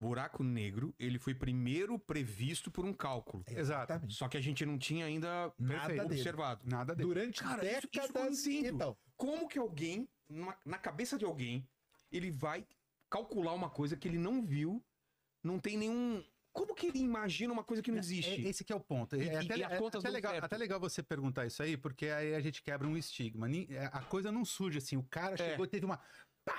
buraco negro, ele foi primeiro previsto por um cálculo. Exatamente. Só que a gente não tinha ainda nada observado. Dele. Nada dele. Durante Cara, décadas isso, isso então. Como que alguém, na cabeça de alguém, ele vai calcular uma coisa que ele não viu, não tem nenhum, como que ele imagina uma coisa que não é, existe? É, esse que é o ponto. E, é, até, e é, até, legal, até, legal, você perguntar isso aí, porque aí a gente quebra um estigma. A coisa não surge assim. O cara chegou é. e teve uma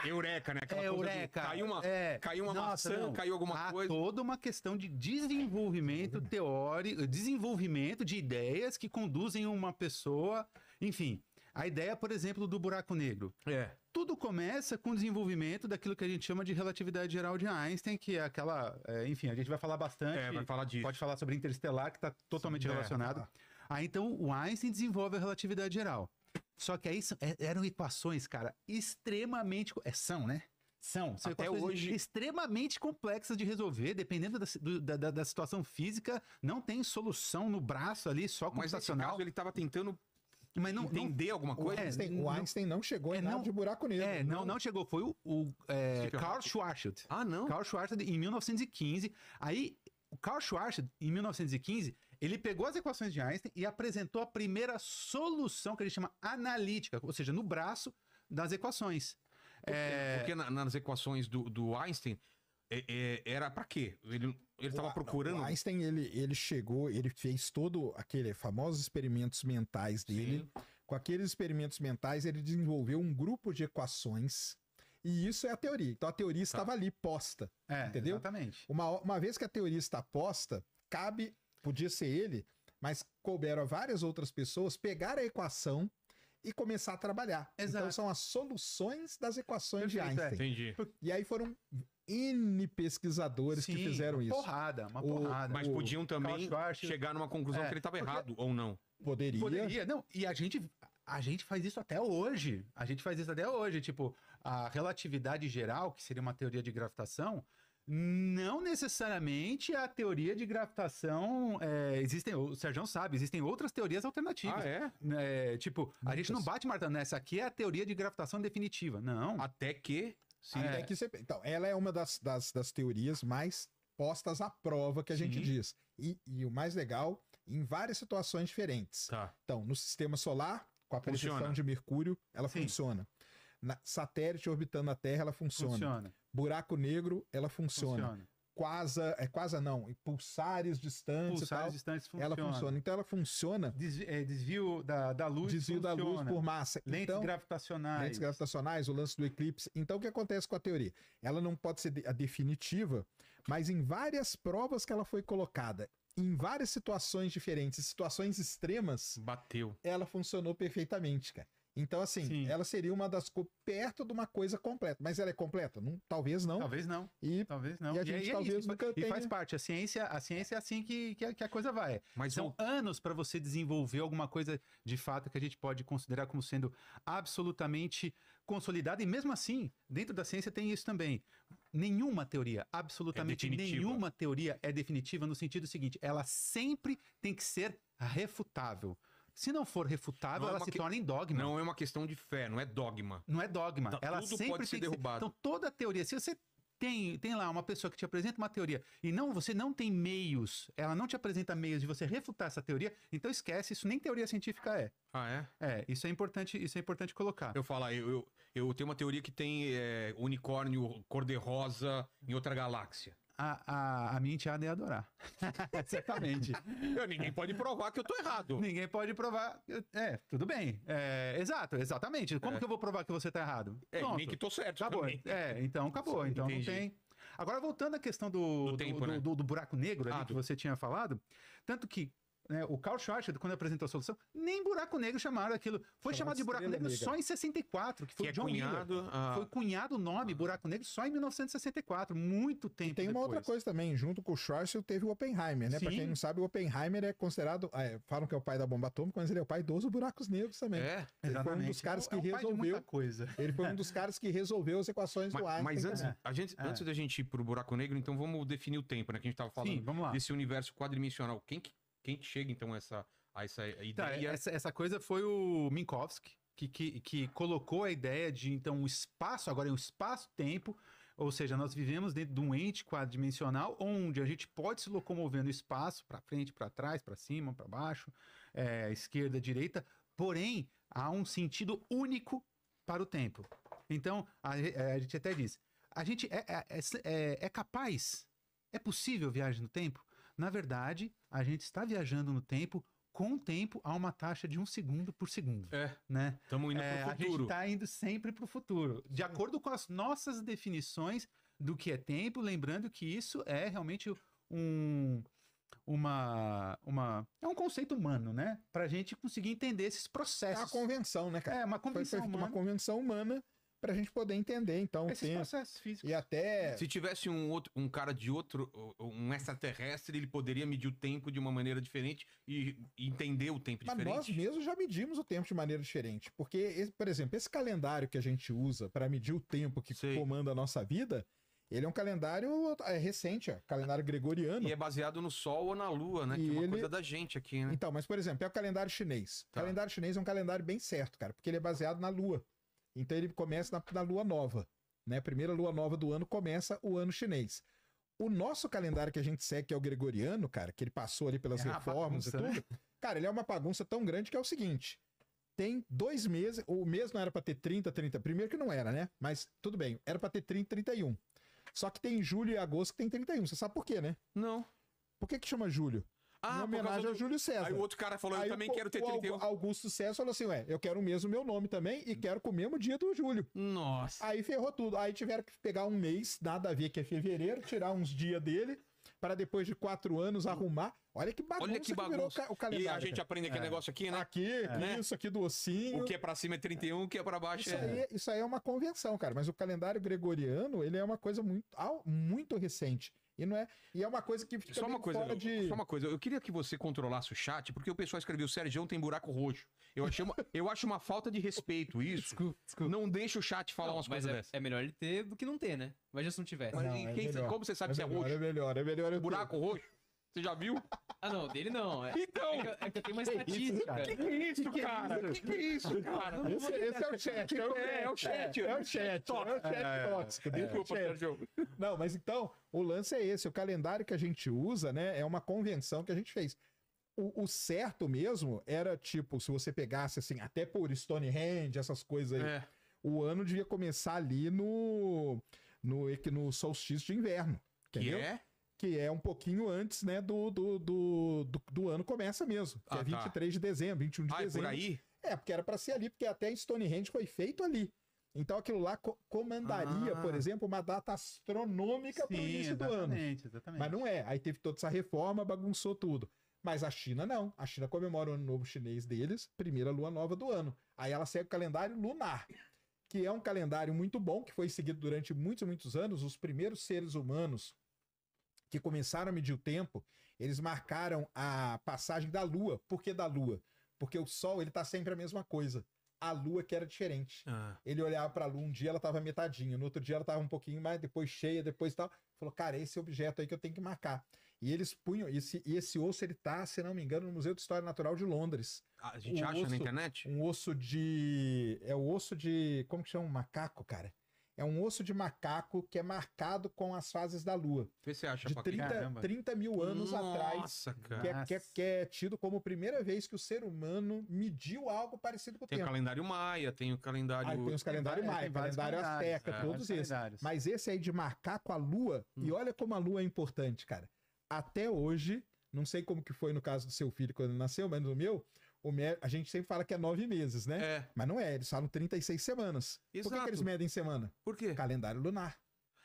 é Eureka, né? Aquela é, eureka. caiu uma, é. caiu uma Nossa, maçã, não. caiu alguma Há coisa. toda uma questão de desenvolvimento teórico, desenvolvimento de ideias que conduzem uma pessoa. Enfim, a ideia, por exemplo, do buraco negro. É. Tudo começa com o desenvolvimento daquilo que a gente chama de relatividade geral de Einstein, que é aquela. É, enfim, a gente vai falar bastante. É, vai falar disso. Pode falar sobre interestelar, que está totalmente Sim, é. relacionado. É. Aí, então, o Einstein desenvolve a relatividade geral. Só que aí é, eram equações, cara, extremamente. É, são, né? São, são até hoje extremamente complexas de resolver, dependendo da, do, da, da, situação física. Não tem solução no braço ali, só com Mas caso ele tava tentando mas não, entender é, não, alguma coisa. O Einstein, não, o Einstein não chegou é, em não, de buraco negro. É, não, não, chegou. Foi o, o é, Carl Schwarzschild. Ah, não? Carl Schwarzschild em 1915. Aí o Karl Schwarzschild, em 1915, ele pegou as equações de Einstein e apresentou a primeira solução que ele chama analítica, ou seja, no braço das equações. Porque, é... porque na, nas equações do, do Einstein é, é, era para quê? Ele ele estava procurando. O Einstein ele, ele chegou, ele fez todo aquele famosos experimentos mentais dele. Sim. Com aqueles experimentos mentais ele desenvolveu um grupo de equações e isso é a teoria. Então a teoria tá. estava ali posta. É, entendeu? Exatamente. Uma, uma vez que a teoria está posta, cabe, podia ser ele, mas couberam várias outras pessoas pegar a equação e começar a trabalhar. Então, Exato. Então são as soluções das equações Perfeito, de é. Einstein. É. Entendi. E aí foram N pesquisadores Sim, que fizeram uma isso. Porrada, uma porrada. Mas podiam também chegar numa conclusão é, que ele estava errado ou não. Poderia. Poderia, não. E a gente, a gente faz isso até hoje. A gente faz isso até hoje. Tipo, a relatividade geral, que seria uma teoria de gravitação, não necessariamente a teoria de gravitação. É, existem, o Sérgio sabe, existem outras teorias alternativas. Ah, é? é tipo, Muitas. a gente não bate martelo nessa aqui é a teoria de gravitação definitiva. Não. Até que. Sim. É. Até é. que você... Então, ela é uma das, das, das teorias mais postas à prova que a gente diz. E, e, o mais legal, em várias situações diferentes. Tá. Então, no sistema solar, com a pressão funciona. de Mercúrio, ela Sim. funciona. Na, satélite orbitando a Terra, ela funciona. funciona. Buraco negro, ela funciona. funciona. Quasa, é quase não, pulsares distantes, pulsares tal, distantes funciona. ela funciona. Então ela funciona. é, desvio da, da luz, desvio funciona. da luz por massa. Lentes então, gravitacionais, lentes gravitacionais, o lance do eclipse. Então o que acontece com a teoria? Ela não pode ser a definitiva, mas em várias provas que ela foi colocada em várias situações diferentes, situações extremas, bateu. Ela funcionou perfeitamente, cara. Então, assim, Sim. ela seria uma das perto de uma coisa completa. Mas ela é completa? Não, talvez não. Talvez não. E, talvez não. E a gente é e, talvez e, nunca e tenha... faz parte. A ciência, a ciência é assim que, que, a, que a coisa vai. Mas São o... anos para você desenvolver alguma coisa de fato que a gente pode considerar como sendo absolutamente consolidada, e mesmo assim, dentro da ciência tem isso também. Nenhuma teoria, absolutamente é nenhuma teoria é definitiva no sentido seguinte: ela sempre tem que ser refutável. Se não for refutável, não é ela é se que... torna em dogma. Não é uma questão de fé, não é dogma. Não é dogma. Tá, ela sempre pode ser derrubada. Ser... Então, toda teoria, se você tem, tem lá uma pessoa que te apresenta uma teoria e não você não tem meios, ela não te apresenta meios de você refutar essa teoria, então esquece, isso nem teoria científica é. Ah, é? É, isso é importante, isso é importante colocar. Eu falo, eu, eu, eu tenho uma teoria que tem é, unicórnio cor-de-rosa em outra galáxia a, a, a minha enteada ia adorar. Certamente. Eu, ninguém pode provar que eu tô errado. Ninguém pode provar. É, tudo bem. É, exato, exatamente. Como é. que eu vou provar que você tá errado? É, nem que tô certo. Acabou. Também. É, então acabou. Então Entendi. não tem. Agora, voltando à questão do, do, tempo, do, né? do buraco negro ali que você tinha falado, tanto que né, o Carl Schwarzschild quando apresentou a solução, nem buraco negro chamaram aquilo. Foi chamado de buraco negro amiga. só em 64, que foi que é John cunhado, Miller. Ah. Foi cunhado o nome ah. buraco negro só em 1964, muito tempo e tem uma outra coisa também, junto com o Schwarzschild teve o Oppenheimer, né? Sim. Pra quem não sabe, o Oppenheimer é considerado, ah, é, falam que é o pai da bomba atômica, mas ele é o pai dos buracos negros também. É, ele exatamente. foi um dos caras é que é resolveu... coisa. Ele foi um dos caras que resolveu as equações mas, do ar. Mas é. antes, a gente, é. antes da gente ir pro buraco negro, então vamos definir o tempo, né? Que a gente tava falando Sim, vamos lá. desse universo quadrimensional. Quem que quem chega então a essa, a essa tá, ideia? Tá, essa, essa coisa foi o Minkowski, que, que, que, colocou a ideia de então o espaço, agora é um espaço-tempo, ou seja, nós vivemos dentro de um ente quadridimensional onde a gente pode se locomover no espaço, para frente, para trás, para cima, para baixo, é, esquerda, direita, porém há um sentido único para o tempo. Então, a, é, a gente até diz, a gente é, é, é, é capaz, é possível viagem no tempo? Na verdade, a gente está viajando no tempo com o tempo a uma taxa de um segundo por segundo. É. Né? Estamos indo é, para o futuro. A gente está indo sempre para o futuro. De acordo com as nossas definições do que é tempo, lembrando que isso é realmente um uma, uma. É um conceito humano, né? Pra gente conseguir entender esses processos. É uma convenção, né, cara? É, uma convenção foi, foi humana. Uma convenção humana para a gente poder entender, então. Esses processos físicos. E até. Se tivesse um outro, um cara de outro, um extraterrestre, ele poderia medir o tempo de uma maneira diferente e, entender o tempo Mas diferente. Nós mesmos já medimos o tempo de maneira diferente. Porque, por exemplo, esse calendário que a gente usa para medir o tempo que Sei. comanda a nossa vida. Ele é um calendário é, recente, ó, é, calendário gregoriano. E é baseado no Sol ou na Lua, né? E que é uma ele... coisa da gente aqui, né? Então, mas por exemplo, é o calendário chinês. Tá. O calendário chinês é um calendário bem certo, cara, porque ele é baseado na Lua. Então ele começa na, na lua nova. Né? A primeira lua nova do ano começa o ano chinês. O nosso calendário que a gente segue, que é o gregoriano, cara, que ele passou ali pelas é reformas bagunça, e né? tudo, né? cara, ele é uma bagunça tão grande que é o seguinte: tem dois meses, o mês não era para ter 30, 30, primeiro que não era, né? Mas tudo bem, era para ter 30, 31. Só que tem julho e agosto que tem 31. Você sabe por quê, né? Não. Por que, que chama julho? Ah, em homenagem do... ao Júlio César. Aí o outro cara falou, eu aí também o, quero ter 31. Augusto César falou assim, ué, eu quero mesmo meu nome também e hum. quero com o mesmo dia do Júlio. Nossa. Aí ferrou tudo. Aí tiveram que pegar um mês, nada a ver que é fevereiro, tirar uns dias dele, para depois de quatro anos hum. arrumar. Olha que bagunça. Olha que bagunça. Que o calendário, e a gente aprende aquele é. negócio aqui, né? Aqui, é. isso aqui do ossinho. O que é para cima é 31, o que é para baixo isso é. Aí, isso aí é uma convenção, cara. Mas o calendário gregoriano, ele é uma coisa muito, muito recente. E não é. E é uma coisa que fica só uma coisa, fora de. Só uma coisa, eu queria que você controlasse o chat, porque o pessoal escreveu: Sérgio tem buraco roxo. Eu, achei uma, eu acho uma falta de respeito isso. desculpa, desculpa. Não deixa o chat falar não, umas coisas é, dessas. É melhor ele ter do que não ter, né? já se não tiver. Não, é como você sabe é se é roxo? É melhor, é melhor. Buraco ter. roxo? Você já viu? Ah, não, dele não. É, então! É que, é que eu tenho uma estatística. O que, que, é isso, é cara? O que, que, é isso, cara? Esse, esse é o chat. É, o, é, é o chat. É, o né? chat. É o chat é, é, tóxico. Né? Desculpa, Sérgio. Não, mas então, o lance é esse. O calendário que a gente usa, né, é uma convenção que a gente fez. O, o, certo mesmo era, tipo, se você pegasse, assim, até por Stonehenge, essas coisas aí, o ano devia começar ali no, no, no solstício de inverno. Entendeu? Que é? que é um pouquinho antes, né, do, do, do, do, do ano começa mesmo. Que ah, é 23 tá. de dezembro, 21 de ah, dezembro. É por aí? É, porque era para ser ali, porque até Stonehenge foi feito ali. Então aquilo lá co comandaria, ah. por exemplo, uma data astronômica para o início do ano. Exatamente. Mas não é. Aí teve toda essa reforma, bagunçou tudo. Mas a China não. A China comemora o ano novo chinês deles, primeira lua nova do ano. Aí ela segue o calendário lunar, que é um calendário muito bom, que foi seguido durante muitos, muitos anos. Os primeiros seres humanos que começaram a medir o tempo, eles marcaram a passagem da Lua. Por que da Lua? Porque o Sol ele tá sempre a mesma coisa. A Lua que era diferente. Ah. Ele olhava para a Lua um dia, ela tava metadinha, no outro dia ela tava um pouquinho mais, depois cheia, depois tal. Falou, cara, esse objeto aí que eu tenho que marcar. E eles punham, esse, e esse osso ele tá, se não me engano, no Museu de História Natural de Londres. Ah, a gente um acha osso, na internet? Um osso de. É o osso de. Como que chama? Um macaco, cara. É um osso de macaco que é marcado com as fases da Lua. O que você acha, De 30, 30 mil anos Nossa, atrás, que é, que, é, que é, tido como a primeira vez que o ser humano mediu algo parecido com o tem tempo. Tem o calendário maia, tem o calendário... Ah, tem os calendários maia, tem calendário azteca, todos esses. Mas esse aí de macaco, a Lua, hum. e olha como a Lua é importante, cara. Até hoje, não sei como que foi no caso do seu filho quando ele nasceu, mas no meu, o me... A gente sempre fala que é nove meses, né? É. Mas não é, eles falam 36 semanas. Exato. Por que, que eles medem semana? Por quê? Calendário lunar.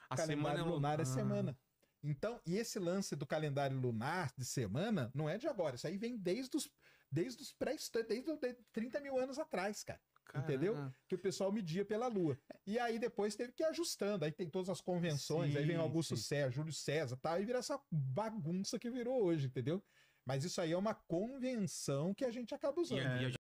A calendário semana é lunar é, é semana. Então, e esse lance do calendário lunar de semana não é de agora. Isso aí vem desde os, desde os pré desde 30 mil anos atrás, cara. Caramba. Entendeu? Que o pessoal media pela Lua. E aí depois teve que ir ajustando. Aí tem todas as convenções, sim, aí vem Augusto sim. César, Júlio César tal, e vira essa bagunça que virou hoje, entendeu? Mas isso aí é uma convenção que a gente acaba usando. E, e a é.